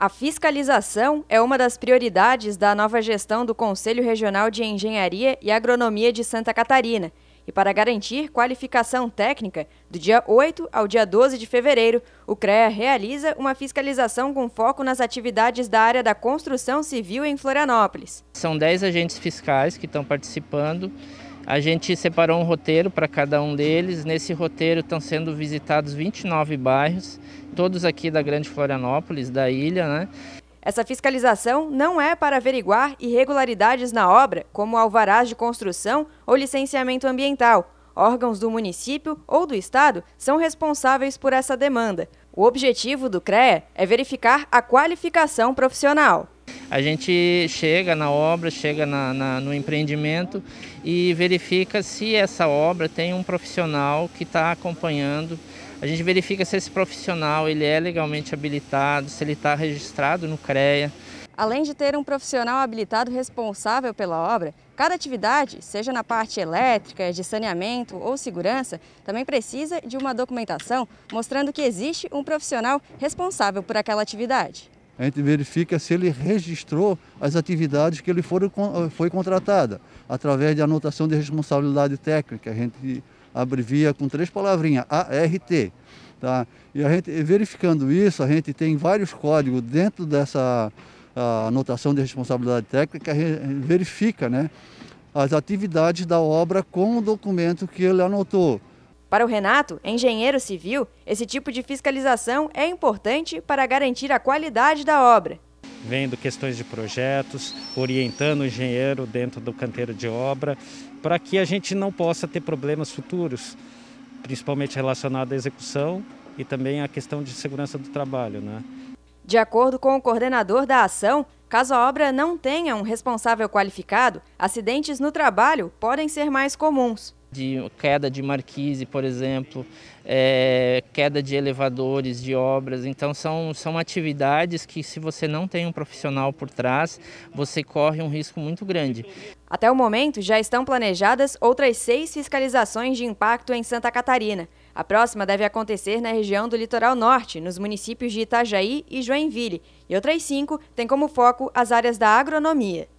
A fiscalização é uma das prioridades da nova gestão do Conselho Regional de Engenharia e Agronomia de Santa Catarina. E para garantir qualificação técnica, do dia 8 ao dia 12 de fevereiro, o CREA realiza uma fiscalização com foco nas atividades da área da construção civil em Florianópolis. São 10 agentes fiscais que estão participando a gente separou um roteiro para cada um deles. Nesse roteiro estão sendo visitados 29 bairros, todos aqui da Grande Florianópolis, da ilha, né? Essa fiscalização não é para averiguar irregularidades na obra, como alvarás de construção ou licenciamento ambiental. Órgãos do município ou do estado são responsáveis por essa demanda. O objetivo do CREA é verificar a qualificação profissional. A gente chega na obra, chega na, na, no empreendimento e verifica se essa obra tem um profissional que está acompanhando. A gente verifica se esse profissional ele é legalmente habilitado, se ele está registrado no CREA. Além de ter um profissional habilitado responsável pela obra, cada atividade, seja na parte elétrica, de saneamento ou segurança, também precisa de uma documentação mostrando que existe um profissional responsável por aquela atividade a gente verifica se ele registrou as atividades que ele foram, eh, foi contratada, através de anotação de responsabilidade técnica. A gente abrevia com três palavrinhas, ART. Tá? E a gente, verificando isso, a gente tem vários códigos dentro dessa anotação de responsabilidade técnica, verifica né, as atividades da obra com o documento que ele anotou. Para o Renato, engenheiro civil, esse tipo de fiscalização é importante para garantir a qualidade da obra. Vendo questões de projetos, orientando o engenheiro dentro do canteiro de obra, para que a gente não possa ter problemas futuros, principalmente relacionado à execução e também à questão de segurança do trabalho. Né? De acordo com o coordenador da ação, caso a obra não tenha um responsável qualificado, acidentes no trabalho podem ser mais comuns de queda de marquise, por exemplo, é, queda de elevadores, de obras. Então, são, são atividades que, se você não tem um profissional por trás, você corre um risco muito grande. Até o momento, já estão planejadas outras seis fiscalizações de impacto em Santa Catarina. A próxima deve acontecer na região do litoral norte, nos municípios de Itajaí e Joinville, e outras cinco têm como foco as áreas da agronomia.